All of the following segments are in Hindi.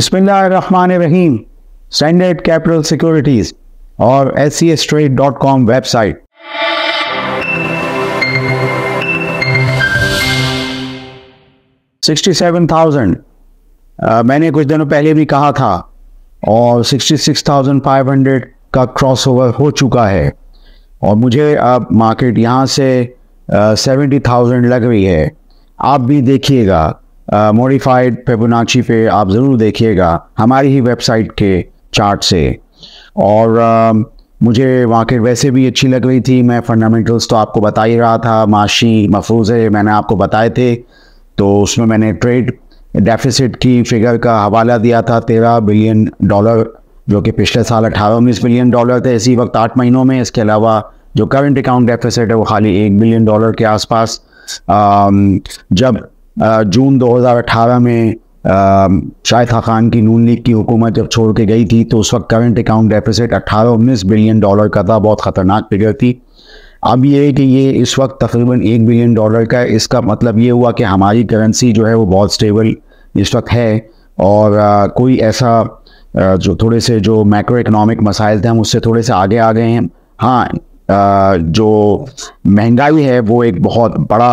बसमीम स्टैंडर्ड कैपिटल सिक्योरिटीज और S C S trade dot com website sixty seven thousand मैंने कुछ दिनों पहले भी कहा था और sixty six thousand five hundred का क्रॉस ओवर हो चुका है और मुझे अब मार्केट यहाँ से सेवेंटी uh, थाउजेंड लग रही है आप भी देखिएगा मॉडिफाइड फेबोनाची पे आप ज़रूर देखिएगा हमारी ही वेबसाइट के चार्ट से और आ, मुझे मार्केट वैसे भी अच्छी लग रही थी मैं फंडामेंटल्स तो आपको बता ही रहा था माशी है मैंने आपको बताए थे तो उसमें मैंने ट्रेड डेफिसिट की फिगर का हवाला दिया था तेरह बिलियन डॉलर जो कि पिछले साल अठारह उन्नीस बिलियन डॉलर थे इसी वक्त आठ महीनों में इसके अलावा जो करंट अकाउंट डेफिसिट है वो खाली एक बिलियन डॉलर के आसपास जब जून 2018 में शाहिद खान की नून लीग की हुकूमत जब छोड़ के गई थी तो उस वक्त करंट अकाउंट डेफिसिट 18 उन्नीस बिलियन डॉलर का था बहुत ख़तरनाक फिगर थी अब ये कि ये इस वक्त तकरीबन एक बिलियन डॉलर का है इसका मतलब ये हुआ कि हमारी करेंसी जो है वो बहुत स्टेबल इस वक्त है और आ, कोई ऐसा आ, जो थोड़े से जो मैक्रो इकनॉमिक मसाइल थे हम उससे थोड़े से आगे आ गए हैं हाँ आ, जो महंगाई है वो एक बहुत बड़ा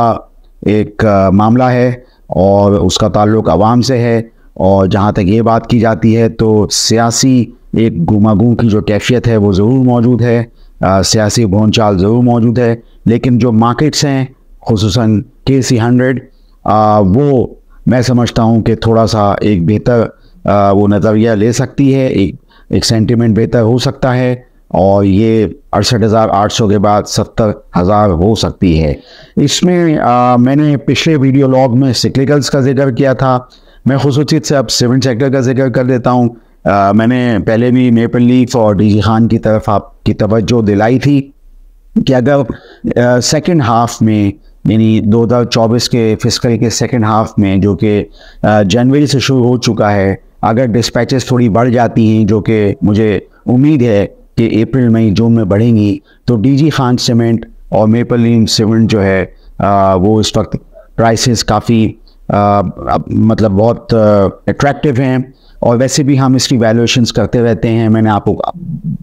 एक मामला है और उसका ताल्लुक आवाम से है और जहाँ तक ये बात की जाती है तो सियासी एक गुमागू की जो कैफियत है वो ज़रूर मौजूद है सियासी सियासी चाल ज़रूर मौजूद है लेकिन जो मार्केट्स हैं खूस के सी हंड्रेड वो मैं समझता हूँ कि थोड़ा सा एक बेहतर वो नज़रिया ले सकती है एक एक सेंटिमेंट बेहतर हो सकता है और ये अड़सठ हज़ार आठ सौ के बाद सत्तर हज़ार हो सकती है इसमें आ, मैंने पिछले वीडियो लॉग में सिक्लिकल्स का जिक्र किया था मैं खसूसियत से अब सेवन सेक्टर का जिक्र कर देता हूँ मैंने पहले भी मेपल लीफ और डी खान की तरफ आपकी तवज्जो दिलाई थी कि अगर सेकेंड हाफ में यानी 2024 के फिस्कल के सेकेंड हाफ में जो कि जनवरी से शुरू हो चुका है अगर डिस्पैचेस थोड़ी बढ़ जाती हैं जो कि मुझे उम्मीद है कि अप्रैल मई जून में बढ़ेंगी तो डीजी खान सीमेंट और मेपल लीम सीमेंट जो है आ, वो इस वक्त प्राइसेस काफ़ी मतलब बहुत अट्रैक्टिव हैं और वैसे भी हम इसकी वैल्यूएशंस करते रहते हैं मैंने आपको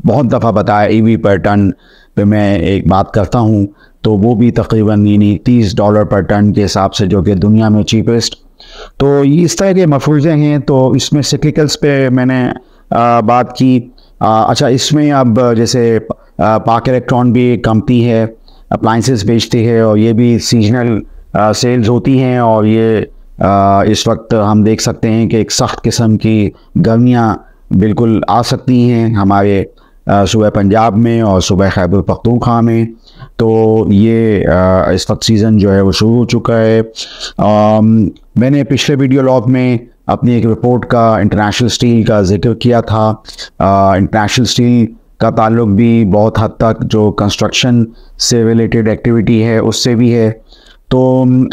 बहुत दफ़ा बताया ईवी पर टन पे मैं एक बात करता हूँ तो वो भी तकरीबन यानी तीस डॉलर पर टन के हिसाब से जो कि दुनिया में चीपेस्ट तो इस तरह के मफूजे हैं तो इसमें सिक्लिकल्स पे मैंने आ, बात की आ, अच्छा इसमें अब जैसे पाक इलेक्ट्रॉन भी एक कंपनी है अप्लाइंसेस बेचती है और ये भी सीजनल सेल्स होती हैं और ये आ, इस वक्त हम देख सकते हैं कि एक सख्त किस्म की गर्मियाँ बिल्कुल आ सकती हैं हमारे सुबह पंजाब में और सुबह खैबर पख्तूखा में तो ये आ, इस वक्त सीज़न जो है वो शुरू हो चुका है आ, मैंने पिछले वीडियो लॉग में अपनी एक रिपोर्ट का इंटरनेशनल स्टील का जिक्र किया था इंटरनेशनल स्टील का ताल्लुक भी बहुत हद तक जो कंस्ट्रक्शन से रिलेटेड एक्टिविटी है उससे भी है तो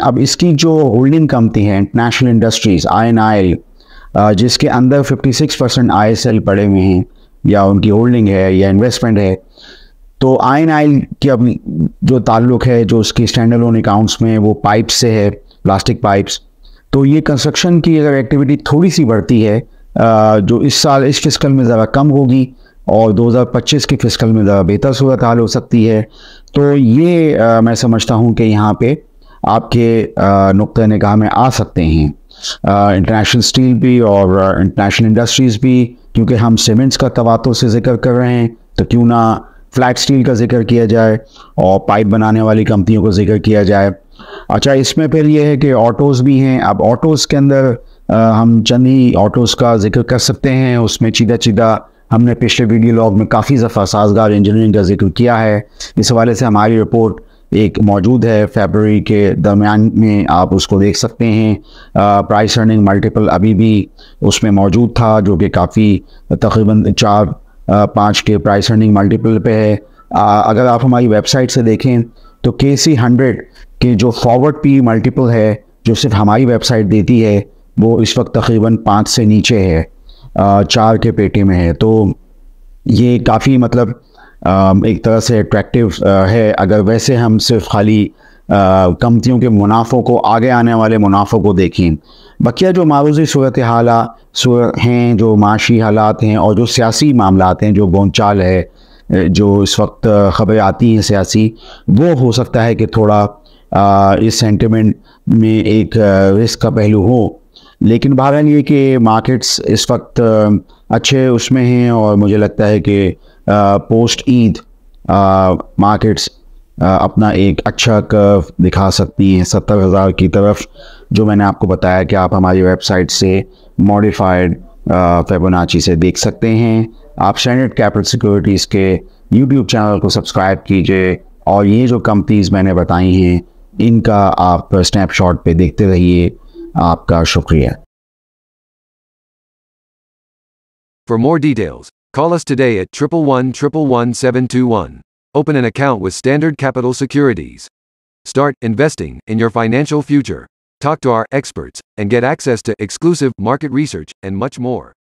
अब इसकी जो होल्डिंग कंपनी है international industries I N I जिसके अंदर 56 परसेंट आई एस एल पड़े हुए हैं या उनकी होल्डिंग है या इन्वेस्टमेंट है तो आयन आयल की अब जो ताल्लुक है जो उसकी स्टैंडर्ड लोन अकाउंट्स में वो पाइप से है प्लास्टिक पाइप्स तो ये कंस्ट्रक्शन की अगर एक्टिविटी थोड़ी सी बढ़ती है जो इस साल इस फिस्कल में ज़रा कम होगी और 2025 के फिस्कल में ज़रा बेहतर सूरत हाल हो सकती है तो ये मैं समझता हूँ कि यहाँ पे आपके नुक़ निगाह में आ सकते हैं इंटरनेशनल स्टील भी और इंटरनेशनल इंडस्ट्रीज़ भी क्योंकि हम सीमेंट्स का तवातों से जिक्र कर रहे हैं तो क्यों ना फ्लैट स्टील का जिक्र किया जाए और पाइप बनाने वाली कंपनियों का जिक्र किया जाए अच्छा इसमें फिर ये है कि ऑटोज़ भी हैं अब ऑटोज़ के अंदर हम चंद ही ऑटोज़ का जिक्र कर सकते हैं उसमें चीधा चीधा हमने पिछले वीडियो लॉग में काफ़ी दफ़ा साजगार इंजीनियरिंग का जिक्र किया है इस हवाले से हमारी रिपोर्ट एक मौजूद है फेबररी के दरमियान में आप उसको देख सकते हैं प्राइस अर्निंग मल्टीपल अभी भी उसमें मौजूद था जो कि काफ़ी तकरीबन चार पाँच के प्राइस अर्निंग मल्टीपल पे है आ, अगर आप हमारी वेबसाइट से देखें तो के सी हंड्रेड के जो फॉरवर्ड पी मल्टीपल है जो सिर्फ हमारी वेबसाइट देती है वो इस वक्त तकरीबन पाँच से नीचे है आ, चार के पेटे में है तो ये काफ़ी मतलब आ, एक तरह से अट्रैक्टिव है अगर वैसे हम सिर्फ खाली कंपनियों के मुनाफों को आगे आने वाले मुनाफों को देखें बकिया जो मारूजी सूरत हाल हैं जो माशी हालात हैं और जो सियासी मामला हैं जो बोनचाल है जो इस वक्त खबरें आती हैं सियासी वो हो सकता है कि थोड़ा आ, इस सेंटिमेंट में एक रिस्क का पहलू हो लेकिन बहरहाल ये कि मार्केट्स इस वक्त अच्छे उसमें हैं और मुझे लगता है कि पोस्ट ईद मार्केट्स अपना एक अच्छा कर्व दिखा सकती हैं सत्तर हज़ार की तरफ जो मैंने आपको बताया कि आप हमारी वेबसाइट से मॉडिफाइड फेबोनाची से देख सकते हैं आप स्टैंडर्ड कैपिटल सिक्योरिटीज़ के यूट्यूब चैनल को सब्सक्राइब कीजिए और ये जो कंपनीज़ मैंने बताई हैं इनका आप स्नैपशॉट पे देखते रहिए आपका शुक्रिया For more details, call us today at seven two one. Open an account with Standard Capital Securities. Start investing in your financial future. Talk to our experts and get access to exclusive market research and much more.